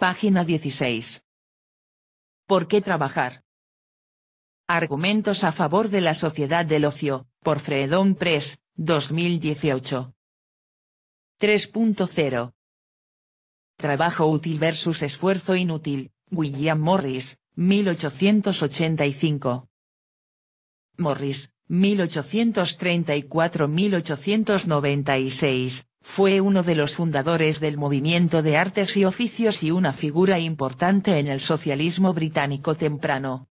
Página 16. ¿Por qué trabajar? Argumentos a favor de la sociedad del ocio, por Fredon Press, 2018. 3.0. Trabajo útil versus esfuerzo inútil, William Morris, 1885. Morris, 1834-1896, fue uno de los fundadores del movimiento de artes y oficios y una figura importante en el socialismo británico temprano.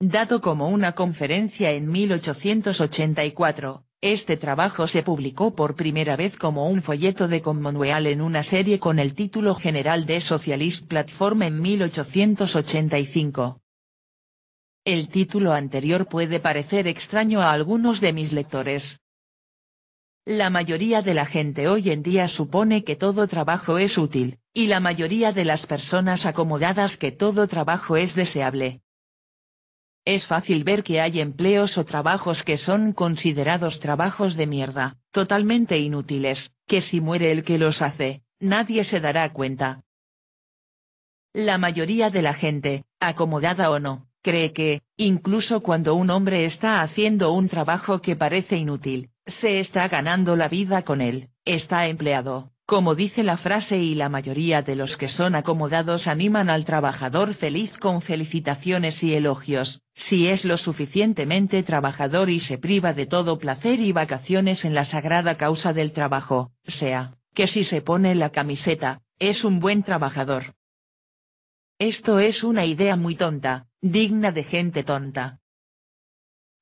Dado como una conferencia en 1884, este trabajo se publicó por primera vez como un folleto de Commonwealth en una serie con el título general de Socialist Platform en 1885. El título anterior puede parecer extraño a algunos de mis lectores, la mayoría de la gente hoy en día supone que todo trabajo es útil, y la mayoría de las personas acomodadas que todo trabajo es deseable. Es fácil ver que hay empleos o trabajos que son considerados trabajos de mierda, totalmente inútiles, que si muere el que los hace, nadie se dará cuenta. La mayoría de la gente, acomodada o no, cree que, incluso cuando un hombre está haciendo un trabajo que parece inútil, se está ganando la vida con él, está empleado, como dice la frase y la mayoría de los que son acomodados animan al trabajador feliz con felicitaciones y elogios, si es lo suficientemente trabajador y se priva de todo placer y vacaciones en la sagrada causa del trabajo, sea, que si se pone la camiseta, es un buen trabajador. Esto es una idea muy tonta, digna de gente tonta.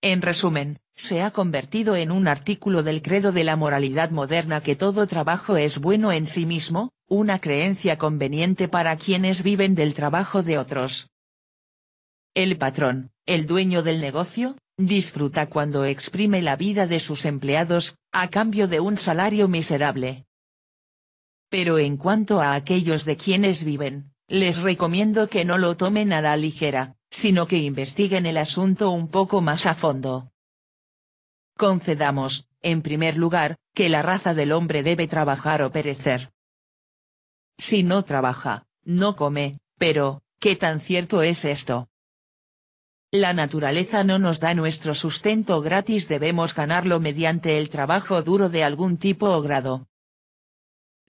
En resumen, se ha convertido en un artículo del credo de la moralidad moderna que todo trabajo es bueno en sí mismo, una creencia conveniente para quienes viven del trabajo de otros. El patrón, el dueño del negocio, disfruta cuando exprime la vida de sus empleados, a cambio de un salario miserable. Pero en cuanto a aquellos de quienes viven, les recomiendo que no lo tomen a la ligera, sino que investiguen el asunto un poco más a fondo. Concedamos, en primer lugar, que la raza del hombre debe trabajar o perecer. Si no trabaja, no come, pero, ¿qué tan cierto es esto? La naturaleza no nos da nuestro sustento gratis debemos ganarlo mediante el trabajo duro de algún tipo o grado.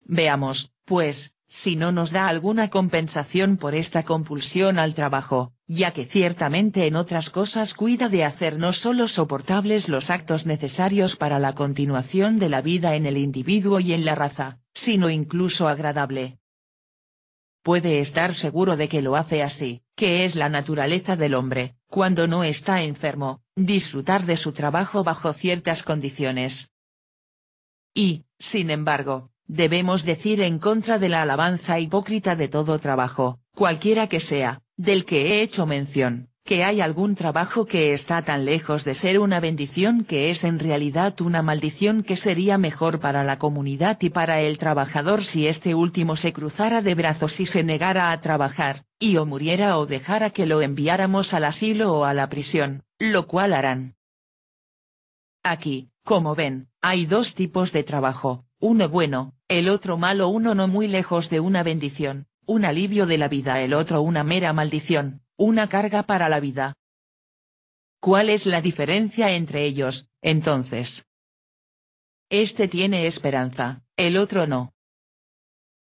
Veamos, pues, si no nos da alguna compensación por esta compulsión al trabajo, ya que ciertamente en otras cosas cuida de hacer no solo soportables los actos necesarios para la continuación de la vida en el individuo y en la raza, sino incluso agradable. Puede estar seguro de que lo hace así, que es la naturaleza del hombre, cuando no está enfermo, disfrutar de su trabajo bajo ciertas condiciones. Y, sin embargo, debemos decir en contra de la alabanza hipócrita de todo trabajo, cualquiera que sea, del que he hecho mención, que hay algún trabajo que está tan lejos de ser una bendición que es en realidad una maldición que sería mejor para la comunidad y para el trabajador si este último se cruzara de brazos y se negara a trabajar, y o muriera o dejara que lo enviáramos al asilo o a la prisión, lo cual harán. Aquí, como ven, hay dos tipos de trabajo, uno bueno, el otro malo uno no muy lejos de una bendición, un alivio de la vida el otro una mera maldición, una carga para la vida. ¿Cuál es la diferencia entre ellos, entonces? Este tiene esperanza, el otro no.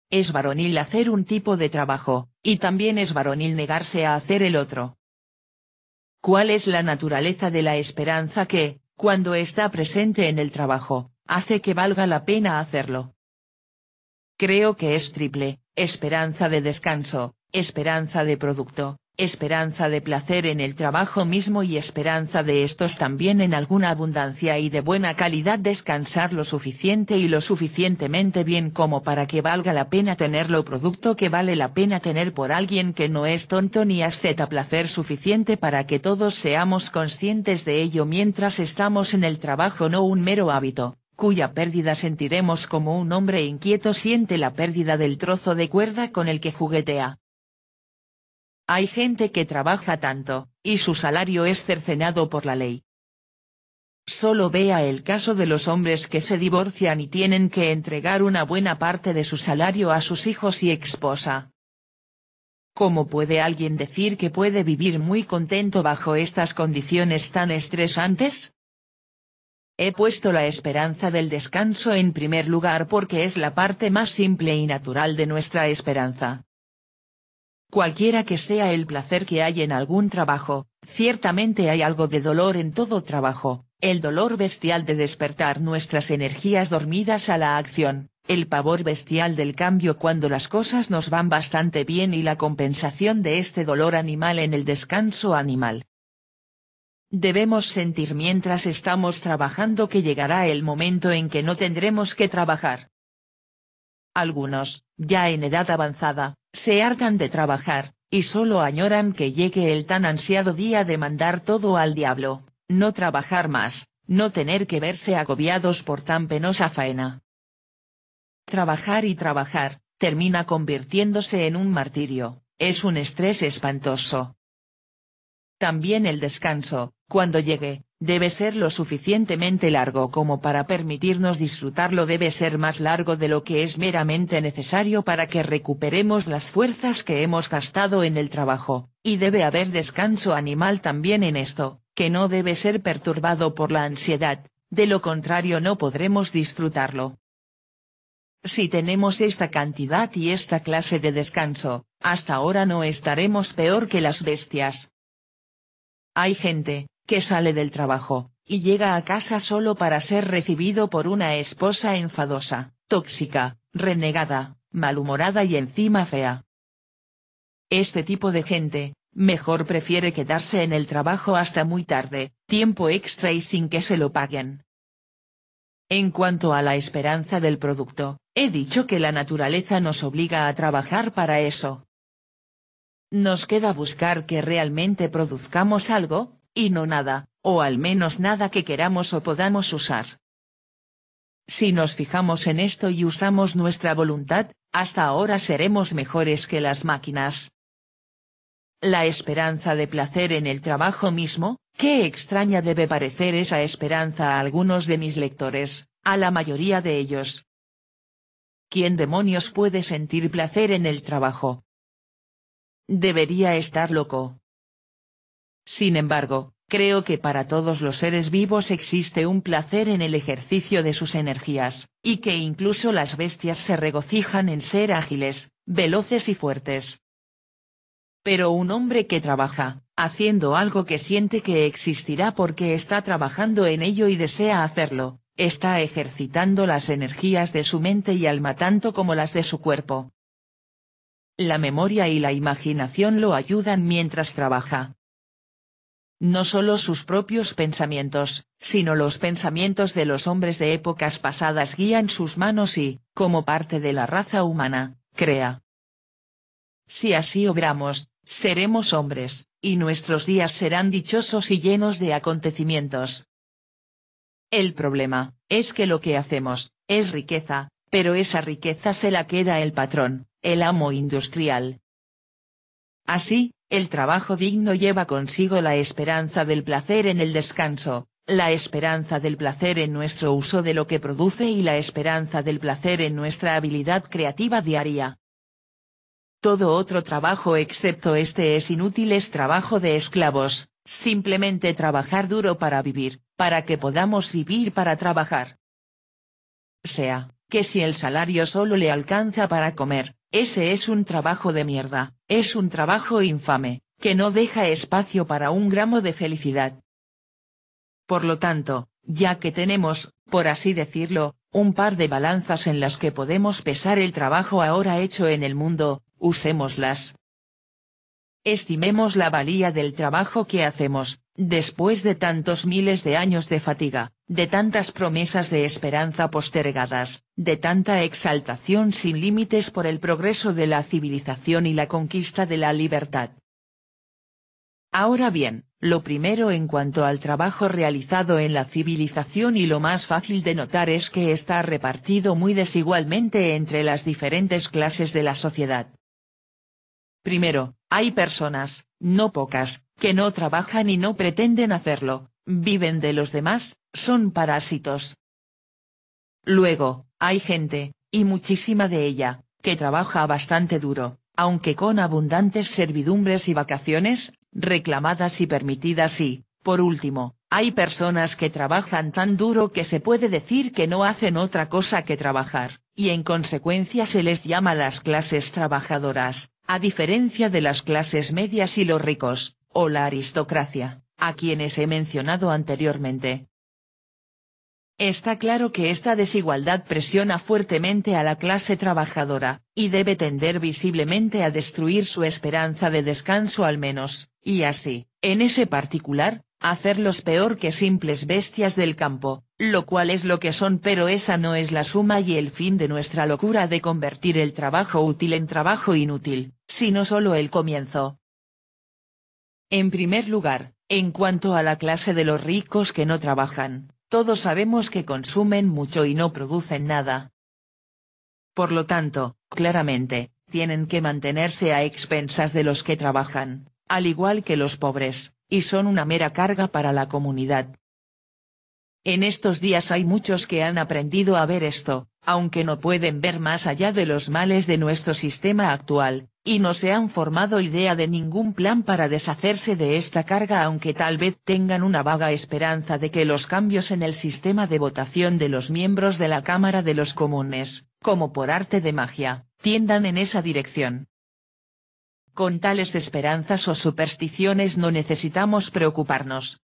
Es varonil hacer un tipo de trabajo, y también es varonil negarse a hacer el otro. ¿Cuál es la naturaleza de la esperanza que, cuando está presente en el trabajo, hace que valga la pena hacerlo? Creo que es triple, esperanza de descanso, esperanza de producto, esperanza de placer en el trabajo mismo y esperanza de estos también en alguna abundancia y de buena calidad descansar lo suficiente y lo suficientemente bien como para que valga la pena tenerlo producto que vale la pena tener por alguien que no es tonto ni asceta placer suficiente para que todos seamos conscientes de ello mientras estamos en el trabajo no un mero hábito, cuya pérdida sentiremos como un hombre inquieto siente la pérdida del trozo de cuerda con el que juguetea. Hay gente que trabaja tanto, y su salario es cercenado por la ley. Solo vea el caso de los hombres que se divorcian y tienen que entregar una buena parte de su salario a sus hijos y esposa. ¿Cómo puede alguien decir que puede vivir muy contento bajo estas condiciones tan estresantes? He puesto la esperanza del descanso en primer lugar porque es la parte más simple y natural de nuestra esperanza. Cualquiera que sea el placer que hay en algún trabajo, ciertamente hay algo de dolor en todo trabajo, el dolor bestial de despertar nuestras energías dormidas a la acción, el pavor bestial del cambio cuando las cosas nos van bastante bien y la compensación de este dolor animal en el descanso animal. Debemos sentir mientras estamos trabajando que llegará el momento en que no tendremos que trabajar. Algunos, ya en edad avanzada, se hartan de trabajar, y solo añoran que llegue el tan ansiado día de mandar todo al diablo, no trabajar más, no tener que verse agobiados por tan penosa faena. Trabajar y trabajar, termina convirtiéndose en un martirio, es un estrés espantoso, también el descanso, cuando llegue, debe ser lo suficientemente largo como para permitirnos disfrutarlo debe ser más largo de lo que es meramente necesario para que recuperemos las fuerzas que hemos gastado en el trabajo, y debe haber descanso animal también en esto, que no debe ser perturbado por la ansiedad, de lo contrario no podremos disfrutarlo. Si tenemos esta cantidad y esta clase de descanso, hasta ahora no estaremos peor que las bestias, hay gente, que sale del trabajo, y llega a casa solo para ser recibido por una esposa enfadosa, tóxica, renegada, malhumorada y encima fea. Este tipo de gente, mejor prefiere quedarse en el trabajo hasta muy tarde, tiempo extra y sin que se lo paguen. En cuanto a la esperanza del producto, he dicho que la naturaleza nos obliga a trabajar para eso, nos queda buscar que realmente produzcamos algo, y no nada, o al menos nada que queramos o podamos usar. Si nos fijamos en esto y usamos nuestra voluntad, hasta ahora seremos mejores que las máquinas. La esperanza de placer en el trabajo mismo, qué extraña debe parecer esa esperanza a algunos de mis lectores, a la mayoría de ellos. ¿Quién demonios puede sentir placer en el trabajo? Debería estar loco. Sin embargo, creo que para todos los seres vivos existe un placer en el ejercicio de sus energías, y que incluso las bestias se regocijan en ser ágiles, veloces y fuertes. Pero un hombre que trabaja, haciendo algo que siente que existirá porque está trabajando en ello y desea hacerlo, está ejercitando las energías de su mente y alma tanto como las de su cuerpo, la memoria y la imaginación lo ayudan mientras trabaja. No solo sus propios pensamientos, sino los pensamientos de los hombres de épocas pasadas guían sus manos y, como parte de la raza humana, crea. Si así obramos, seremos hombres, y nuestros días serán dichosos y llenos de acontecimientos. El problema, es que lo que hacemos, es riqueza, pero esa riqueza se la queda el patrón, el amo industrial. Así, el trabajo digno lleva consigo la esperanza del placer en el descanso, la esperanza del placer en nuestro uso de lo que produce y la esperanza del placer en nuestra habilidad creativa diaria. Todo otro trabajo excepto este es inútil es trabajo de esclavos, simplemente trabajar duro para vivir, para que podamos vivir para trabajar. Sea, que si el salario solo le alcanza para comer, ese es un trabajo de mierda, es un trabajo infame, que no deja espacio para un gramo de felicidad. Por lo tanto, ya que tenemos, por así decirlo, un par de balanzas en las que podemos pesar el trabajo ahora hecho en el mundo, usémoslas. Estimemos la valía del trabajo que hacemos, después de tantos miles de años de fatiga, de tantas promesas de esperanza postergadas, de tanta exaltación sin límites por el progreso de la civilización y la conquista de la libertad. Ahora bien, lo primero en cuanto al trabajo realizado en la civilización y lo más fácil de notar es que está repartido muy desigualmente entre las diferentes clases de la sociedad. Primero, hay personas, no pocas, que no trabajan y no pretenden hacerlo, viven de los demás, son parásitos. Luego, hay gente, y muchísima de ella, que trabaja bastante duro, aunque con abundantes servidumbres y vacaciones, reclamadas y permitidas y, por último, hay personas que trabajan tan duro que se puede decir que no hacen otra cosa que trabajar, y en consecuencia se les llama las clases trabajadoras, a diferencia de las clases medias y los ricos, o la aristocracia a quienes he mencionado anteriormente. Está claro que esta desigualdad presiona fuertemente a la clase trabajadora, y debe tender visiblemente a destruir su esperanza de descanso al menos, y así, en ese particular, hacerlos peor que simples bestias del campo, lo cual es lo que son pero esa no es la suma y el fin de nuestra locura de convertir el trabajo útil en trabajo inútil, sino solo el comienzo. En primer lugar, en cuanto a la clase de los ricos que no trabajan, todos sabemos que consumen mucho y no producen nada. Por lo tanto, claramente, tienen que mantenerse a expensas de los que trabajan, al igual que los pobres, y son una mera carga para la comunidad. En estos días hay muchos que han aprendido a ver esto, aunque no pueden ver más allá de los males de nuestro sistema actual, y no se han formado idea de ningún plan para deshacerse de esta carga aunque tal vez tengan una vaga esperanza de que los cambios en el sistema de votación de los miembros de la Cámara de los Comunes, como por arte de magia, tiendan en esa dirección. Con tales esperanzas o supersticiones no necesitamos preocuparnos.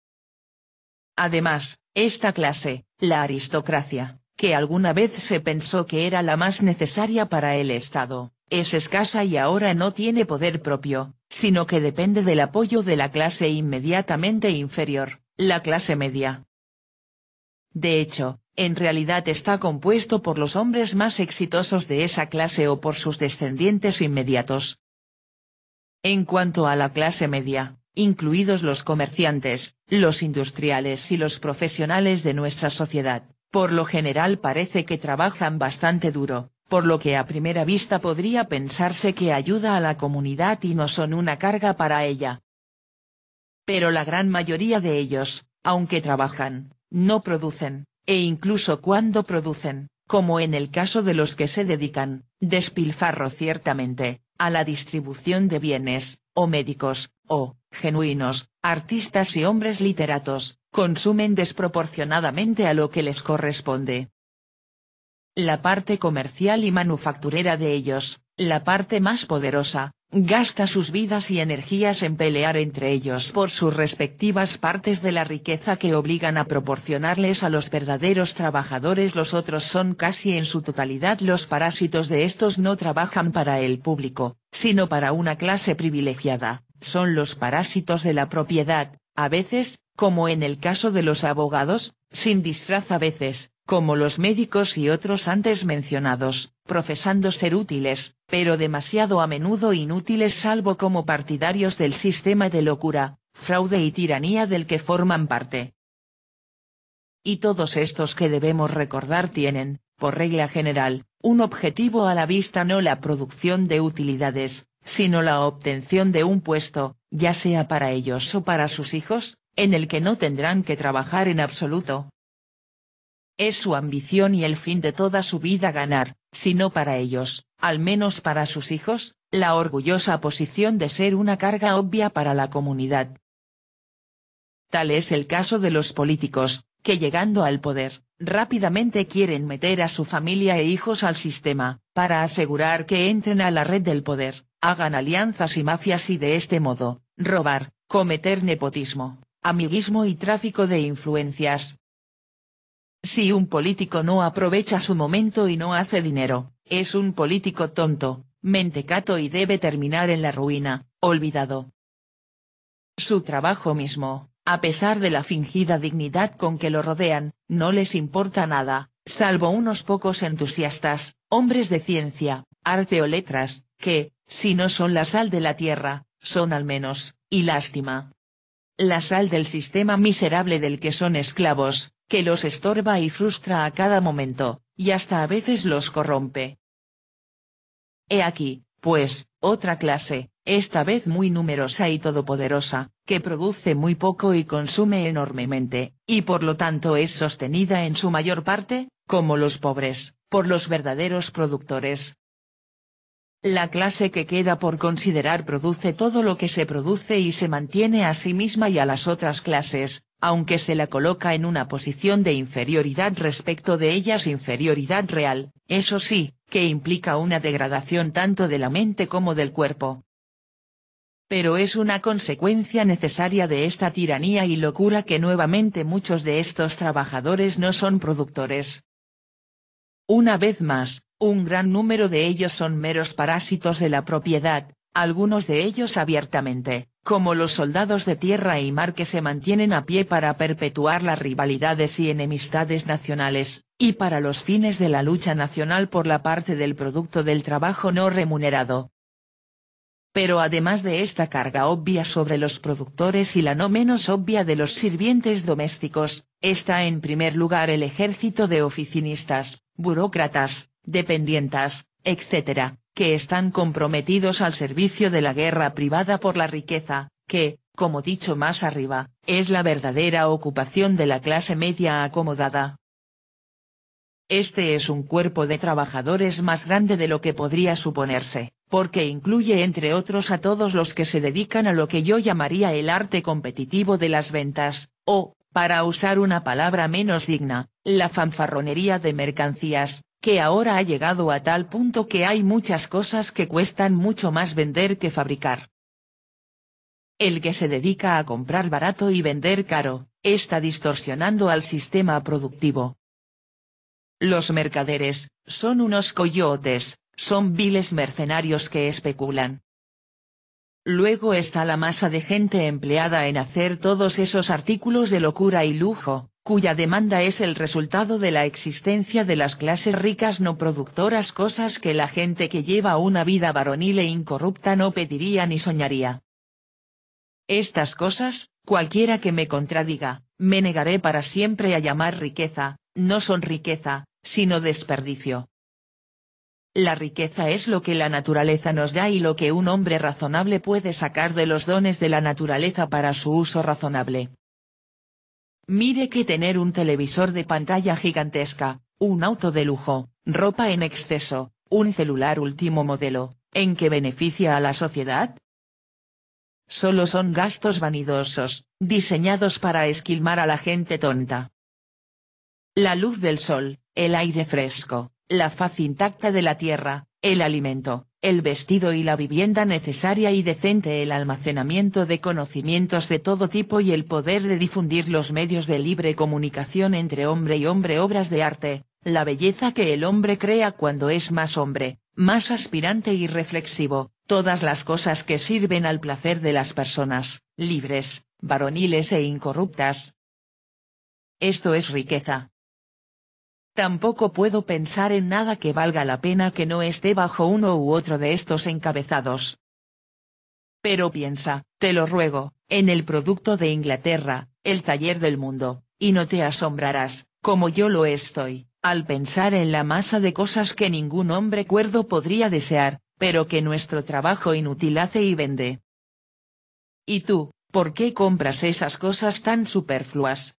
Además, esta clase, la aristocracia, que alguna vez se pensó que era la más necesaria para el Estado, es escasa y ahora no tiene poder propio, sino que depende del apoyo de la clase inmediatamente inferior, la clase media. De hecho, en realidad está compuesto por los hombres más exitosos de esa clase o por sus descendientes inmediatos. En cuanto a la clase media, incluidos los comerciantes, los industriales y los profesionales de nuestra sociedad, por lo general parece que trabajan bastante duro, por lo que a primera vista podría pensarse que ayuda a la comunidad y no son una carga para ella. Pero la gran mayoría de ellos, aunque trabajan, no producen, e incluso cuando producen, como en el caso de los que se dedican, despilfarro ciertamente, a la distribución de bienes, o médicos, o, genuinos, artistas y hombres literatos, consumen desproporcionadamente a lo que les corresponde, la parte comercial y manufacturera de ellos, la parte más poderosa, gasta sus vidas y energías en pelear entre ellos por sus respectivas partes de la riqueza que obligan a proporcionarles a los verdaderos trabajadores los otros son casi en su totalidad los parásitos de estos no trabajan para el público, sino para una clase privilegiada, son los parásitos de la propiedad, a veces, como en el caso de los abogados, sin disfraz a veces, como los médicos y otros antes mencionados, profesando ser útiles, pero demasiado a menudo inútiles salvo como partidarios del sistema de locura, fraude y tiranía del que forman parte. Y todos estos que debemos recordar tienen, por regla general, un objetivo a la vista no la producción de utilidades, sino la obtención de un puesto, ya sea para ellos o para sus hijos, en el que no tendrán que trabajar en absoluto, es su ambición y el fin de toda su vida ganar, si no para ellos, al menos para sus hijos, la orgullosa posición de ser una carga obvia para la comunidad. Tal es el caso de los políticos, que llegando al poder, rápidamente quieren meter a su familia e hijos al sistema, para asegurar que entren a la red del poder, hagan alianzas y mafias y de este modo, robar, cometer nepotismo, amiguismo y tráfico de influencias, si un político no aprovecha su momento y no hace dinero, es un político tonto, mentecato y debe terminar en la ruina, olvidado. Su trabajo mismo, a pesar de la fingida dignidad con que lo rodean, no les importa nada, salvo unos pocos entusiastas, hombres de ciencia, arte o letras, que, si no son la sal de la tierra, son al menos, y lástima, la sal del sistema miserable del que son esclavos, que los estorba y frustra a cada momento, y hasta a veces los corrompe. He aquí, pues, otra clase, esta vez muy numerosa y todopoderosa, que produce muy poco y consume enormemente, y por lo tanto es sostenida en su mayor parte, como los pobres, por los verdaderos productores, la clase que queda por considerar produce todo lo que se produce y se mantiene a sí misma y a las otras clases, aunque se la coloca en una posición de inferioridad respecto de ellas inferioridad real, eso sí, que implica una degradación tanto de la mente como del cuerpo. Pero es una consecuencia necesaria de esta tiranía y locura que nuevamente muchos de estos trabajadores no son productores, una vez más, un gran número de ellos son meros parásitos de la propiedad, algunos de ellos abiertamente, como los soldados de tierra y mar que se mantienen a pie para perpetuar las rivalidades y enemistades nacionales, y para los fines de la lucha nacional por la parte del producto del trabajo no remunerado. Pero además de esta carga obvia sobre los productores y la no menos obvia de los sirvientes domésticos, está en primer lugar el ejército de oficinistas, burócratas, dependientas, etc., que están comprometidos al servicio de la guerra privada por la riqueza, que, como dicho más arriba, es la verdadera ocupación de la clase media acomodada. Este es un cuerpo de trabajadores más grande de lo que podría suponerse, porque incluye entre otros a todos los que se dedican a lo que yo llamaría el arte competitivo de las ventas, o, para usar una palabra menos digna, la fanfarronería de mercancías, que ahora ha llegado a tal punto que hay muchas cosas que cuestan mucho más vender que fabricar. El que se dedica a comprar barato y vender caro, está distorsionando al sistema productivo. Los mercaderes, son unos coyotes, son viles mercenarios que especulan, Luego está la masa de gente empleada en hacer todos esos artículos de locura y lujo, cuya demanda es el resultado de la existencia de las clases ricas no productoras cosas que la gente que lleva una vida varonil e incorrupta no pediría ni soñaría. Estas cosas, cualquiera que me contradiga, me negaré para siempre a llamar riqueza, no son riqueza, sino desperdicio. La riqueza es lo que la naturaleza nos da y lo que un hombre razonable puede sacar de los dones de la naturaleza para su uso razonable. Mire que tener un televisor de pantalla gigantesca, un auto de lujo, ropa en exceso, un celular último modelo, ¿en qué beneficia a la sociedad? Solo son gastos vanidosos, diseñados para esquilmar a la gente tonta. La luz del sol, el aire fresco, la faz intacta de la tierra, el alimento, el vestido y la vivienda necesaria y decente el almacenamiento de conocimientos de todo tipo y el poder de difundir los medios de libre comunicación entre hombre y hombre obras de arte, la belleza que el hombre crea cuando es más hombre, más aspirante y reflexivo, todas las cosas que sirven al placer de las personas, libres, varoniles e incorruptas. Esto es riqueza. Tampoco puedo pensar en nada que valga la pena que no esté bajo uno u otro de estos encabezados. Pero piensa, te lo ruego, en el producto de Inglaterra, el taller del mundo, y no te asombrarás, como yo lo estoy, al pensar en la masa de cosas que ningún hombre cuerdo podría desear, pero que nuestro trabajo inútil hace y vende. ¿Y tú, por qué compras esas cosas tan superfluas?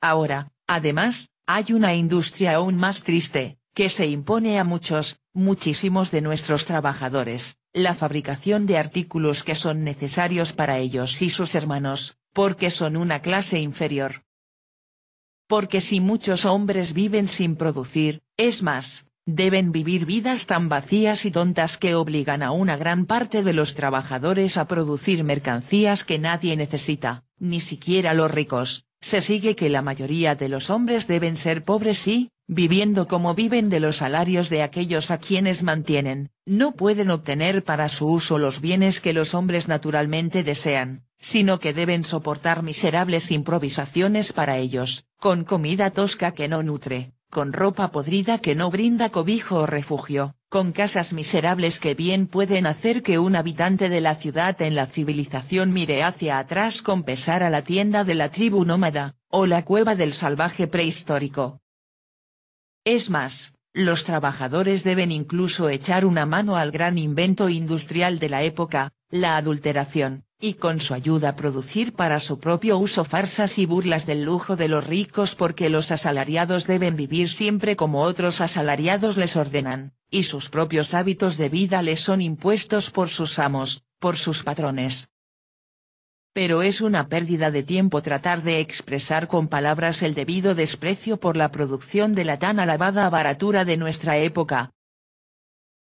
Ahora, además, hay una industria aún más triste, que se impone a muchos, muchísimos de nuestros trabajadores, la fabricación de artículos que son necesarios para ellos y sus hermanos, porque son una clase inferior. Porque si muchos hombres viven sin producir, es más, deben vivir vidas tan vacías y tontas que obligan a una gran parte de los trabajadores a producir mercancías que nadie necesita, ni siquiera los ricos, se sigue que la mayoría de los hombres deben ser pobres y, viviendo como viven de los salarios de aquellos a quienes mantienen, no pueden obtener para su uso los bienes que los hombres naturalmente desean, sino que deben soportar miserables improvisaciones para ellos, con comida tosca que no nutre, con ropa podrida que no brinda cobijo o refugio, con casas miserables que bien pueden hacer que un habitante de la ciudad en la civilización mire hacia atrás con pesar a la tienda de la tribu nómada, o la cueva del salvaje prehistórico. Es más, los trabajadores deben incluso echar una mano al gran invento industrial de la época, la adulteración, y con su ayuda producir para su propio uso farsas y burlas del lujo de los ricos porque los asalariados deben vivir siempre como otros asalariados les ordenan, y sus propios hábitos de vida les son impuestos por sus amos, por sus patrones. Pero es una pérdida de tiempo tratar de expresar con palabras el debido desprecio por la producción de la tan alabada baratura de nuestra época,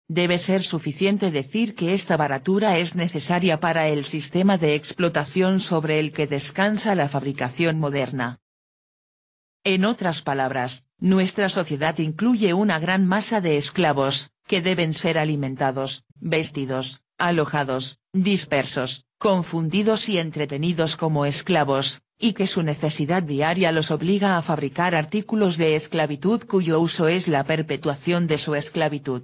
Debe ser suficiente decir que esta baratura es necesaria para el sistema de explotación sobre el que descansa la fabricación moderna. En otras palabras, nuestra sociedad incluye una gran masa de esclavos, que deben ser alimentados, vestidos, alojados, dispersos, confundidos y entretenidos como esclavos, y que su necesidad diaria los obliga a fabricar artículos de esclavitud cuyo uso es la perpetuación de su esclavitud.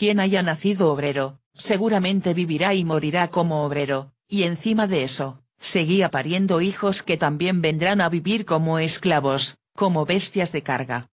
Quien haya nacido obrero, seguramente vivirá y morirá como obrero, y encima de eso, seguía pariendo hijos que también vendrán a vivir como esclavos, como bestias de carga.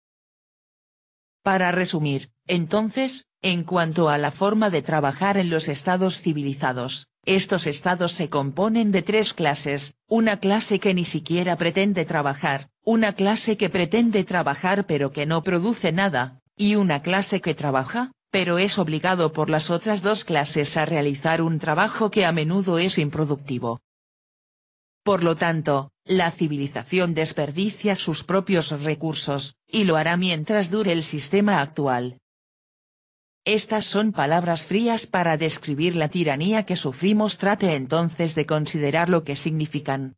Para resumir, entonces, en cuanto a la forma de trabajar en los estados civilizados, estos estados se componen de tres clases, una clase que ni siquiera pretende trabajar, una clase que pretende trabajar pero que no produce nada, y una clase que trabaja, pero es obligado por las otras dos clases a realizar un trabajo que a menudo es improductivo. Por lo tanto, la civilización desperdicia sus propios recursos, y lo hará mientras dure el sistema actual. Estas son palabras frías para describir la tiranía que sufrimos trate entonces de considerar lo que significan.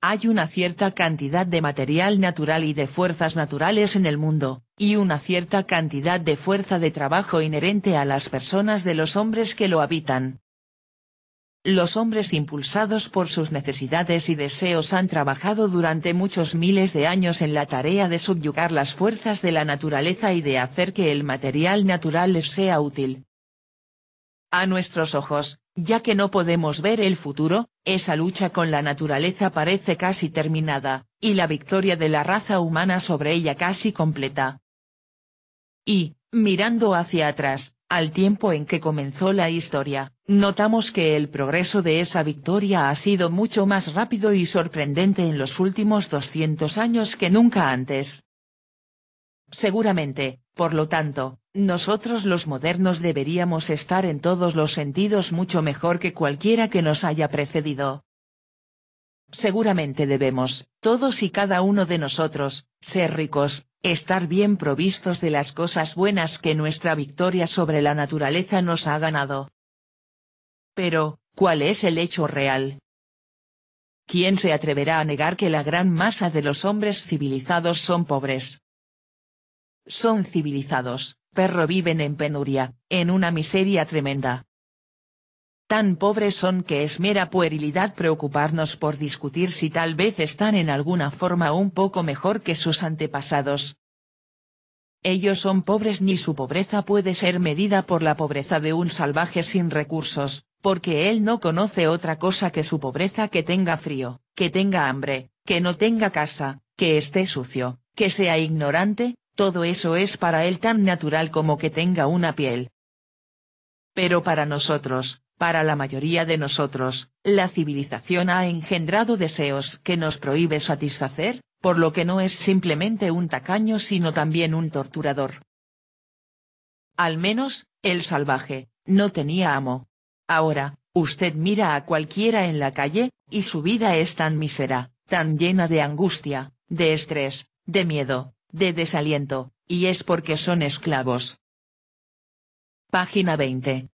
Hay una cierta cantidad de material natural y de fuerzas naturales en el mundo, y una cierta cantidad de fuerza de trabajo inherente a las personas de los hombres que lo habitan. Los hombres impulsados por sus necesidades y deseos han trabajado durante muchos miles de años en la tarea de subyugar las fuerzas de la naturaleza y de hacer que el material natural les sea útil. A nuestros ojos, ya que no podemos ver el futuro, esa lucha con la naturaleza parece casi terminada, y la victoria de la raza humana sobre ella casi completa y, mirando hacia atrás, al tiempo en que comenzó la historia, notamos que el progreso de esa victoria ha sido mucho más rápido y sorprendente en los últimos 200 años que nunca antes. Seguramente, por lo tanto, nosotros los modernos deberíamos estar en todos los sentidos mucho mejor que cualquiera que nos haya precedido. Seguramente debemos, todos y cada uno de nosotros, ser ricos, estar bien provistos de las cosas buenas que nuestra victoria sobre la naturaleza nos ha ganado. Pero, ¿cuál es el hecho real? ¿Quién se atreverá a negar que la gran masa de los hombres civilizados son pobres? Son civilizados, perro viven en penuria, en una miseria tremenda. Tan pobres son que es mera puerilidad preocuparnos por discutir si tal vez están en alguna forma un poco mejor que sus antepasados. Ellos son pobres ni su pobreza puede ser medida por la pobreza de un salvaje sin recursos, porque él no conoce otra cosa que su pobreza que tenga frío, que tenga hambre, que no tenga casa, que esté sucio, que sea ignorante, todo eso es para él tan natural como que tenga una piel. Pero para nosotros, para la mayoría de nosotros, la civilización ha engendrado deseos que nos prohíbe satisfacer, por lo que no es simplemente un tacaño sino también un torturador. Al menos, el salvaje, no tenía amo. Ahora, usted mira a cualquiera en la calle, y su vida es tan mísera, tan llena de angustia, de estrés, de miedo, de desaliento, y es porque son esclavos. Página 20.